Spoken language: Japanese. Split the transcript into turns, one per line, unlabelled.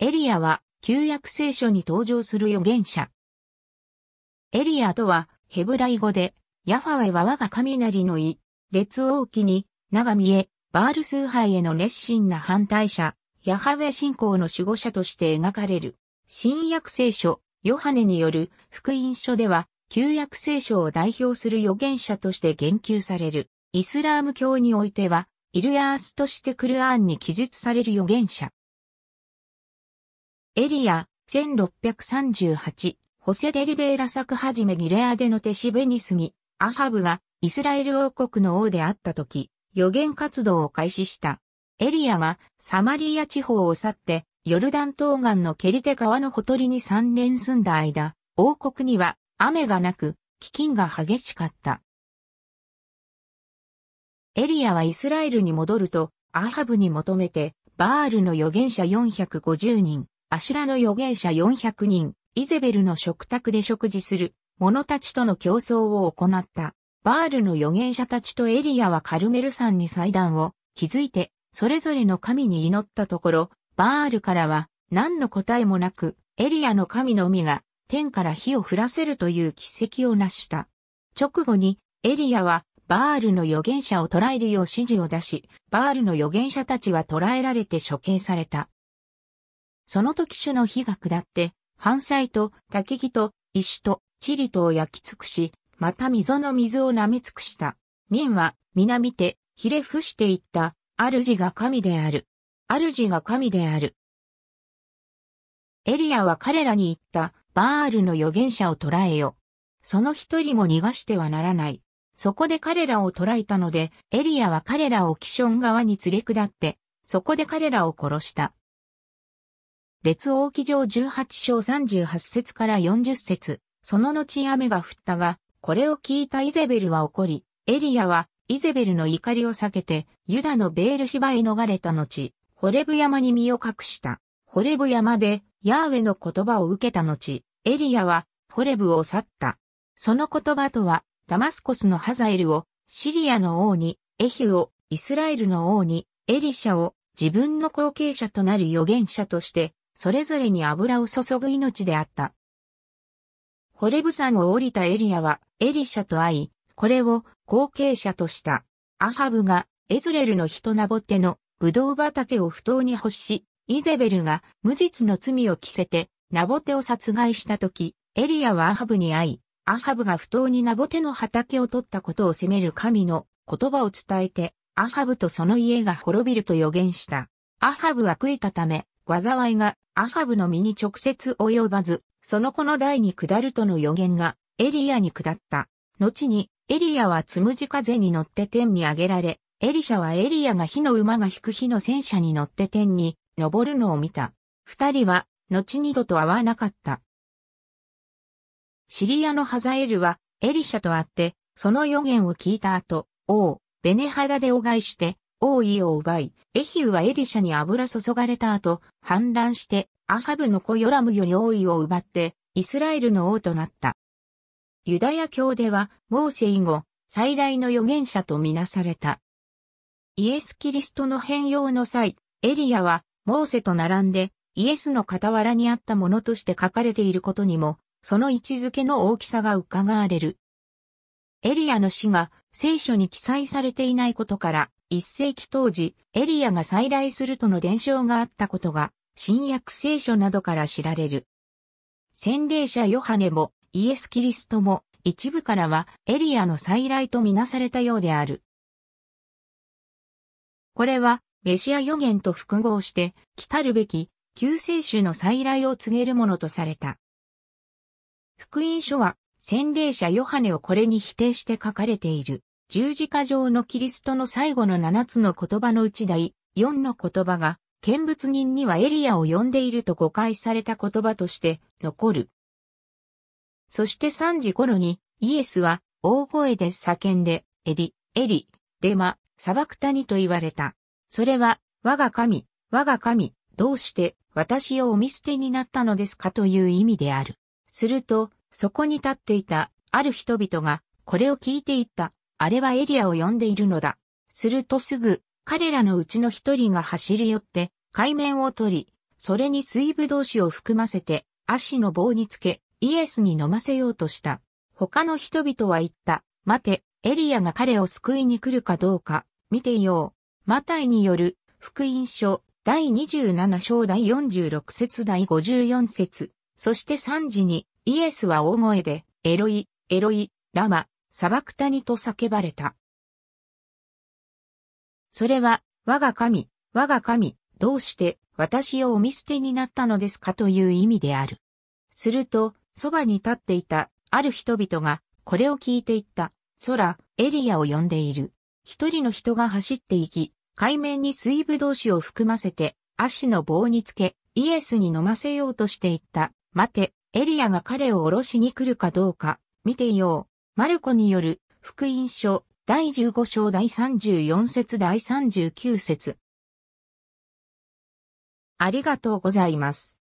エリアは旧約聖書に登場する預言者。エリアとはヘブライ語で、ヤファウェは我が雷の意、列王記に、長見へ、バール崇拝への熱心な反対者、ヤハウェ信仰の守護者として描かれる。新約聖書、ヨハネによる福音書では、旧約聖書を代表する預言者として言及される。イスラーム教においては、イルヤースとしてクルアーンに記述される預言者。エリア、1638、ホセデリベーラ作はじめギレアデの手しベニスミ、アハブがイスラエル王国の王であった時、予言活動を開始した。エリアがサマリア地方を去って、ヨルダン東岸のケリテ川のほとりに三連住んだ間、王国には雨がなく、飢饉が激しかった。エリアはイスラエルに戻ると、アハブに求めて、バールの預言者450人、アシュラの預言者400人、イゼベルの食卓で食事する者たちとの競争を行った。バールの預言者たちとエリアはカルメル山に祭壇を築いて、それぞれの神に祈ったところ、バールからは何の答えもなく、エリアの神のみが天から火を降らせるという奇跡を成した。直後にエリアはバールの預言者を捕らえるよう指示を出し、バールの預言者たちは捕らえられて処刑された。その時種の火が下って、半菜と竹木と石と地理とを焼き尽くし、また溝の水を舐め尽くした。民は皆見て、ひれ伏していった、主が神である。主が神である。エリアは彼らに言った、バールの預言者を捕らえよ。その一人も逃がしてはならない。そこで彼らを捕らえたので、エリアは彼らをキション側に連れ下って、そこで彼らを殺した。列王記上18章38節から40節その後雨が降ったが、これを聞いたイゼベルは怒り、エリアはイゼベルの怒りを避けて、ユダのベール芝へ逃れた後、ホレブ山に身を隠した。ホレブ山で、ヤーウェの言葉を受けた後、エリアは、ホレブを去った。その言葉とは、ダマスコスのハザエルを、シリアの王に、エヒを、イスラエルの王に、エリシャを、自分の後継者となる預言者として、それぞれに油を注ぐ命であった。ホレブ山を降りたエリアはエリシャと会い、これを後継者とした。アハブがエズレルの人なぼってのブドウ畑を不当に欲し、イゼベルが無実の罪を着せてナボテを殺害したとき、エリアはアハブに会い、アハブが不当にナボテの畑を取ったことを責める神の言葉を伝えて、アハブとその家が滅びると予言した。アハブは悔いたため、災いがアハブの身に直接及ばず、その子の代に下るとの予言がエリアに下った。後にエリアはつむじ風に乗って天に上げられ、エリシャはエリアが火の馬が引く火の戦車に乗って天に登るのを見た。二人は後二度と会わなかった。シリアのハザエルはエリシャと会って、その予言を聞いた後、王、ベネハダでお返して、王位を奪い、エヒューはエリシャに油注がれた後、反乱して、アハブの子ヨラムより王位を奪って、イスラエルの王となった。ユダヤ教では、モーセ以後、最大の預言者とみなされた。イエス・キリストの変容の際、エリアは、モーセと並んで、イエスの傍らにあったものとして書かれていることにも、その位置づけの大きさが伺われる。エリアの死が聖書に記載されていないことから、1世紀当時、エリアが再来するとの伝承があったことが、新約聖書などから知られる。洗礼者ヨハネもイエス・キリストも一部からはエリアの再来とみなされたようである。これはメシア予言と複合して来たるべき救世主の再来を告げるものとされた。福音書は洗礼者ヨハネをこれに否定して書かれている。十字架上のキリストの最後の七つの言葉のうち第四の言葉が、見物人にはエリアを呼んでいると誤解された言葉として残る。そして三時頃にイエスは大声で叫んで、エリ、エリ、デマ、砂漠谷と言われた。それは、我が神、我が神、どうして私をお見捨てになったのですかという意味である。すると、そこに立っていたある人々がこれを聞いていった。あれはエリアを呼んでいるのだ。するとすぐ、彼らのうちの一人が走り寄って、海面を取り、それに水分同士を含ませて、足の棒につけ、イエスに飲ませようとした。他の人々は言った。待て、エリアが彼を救いに来るかどうか、見ていよう。マタイによる、福音書、第27章第46節第54節。そして3時に、イエスは大声で、エロイ、エロイ、ラマ、砂漠谷と叫ばれた。それは、我が神、我が神、どうして私をお見捨てになったのですかという意味である。すると、そばに立っていた、ある人々が、これを聞いていった、空、エリアを呼んでいる。一人の人が走っていき、海面に水分同士を含ませて、足の棒につけ、イエスに飲ませようとしていった。待て、エリアが彼を降ろしに来るかどうか、見ていよマルコによる福音書第15章第34節第39節ありがとうございます。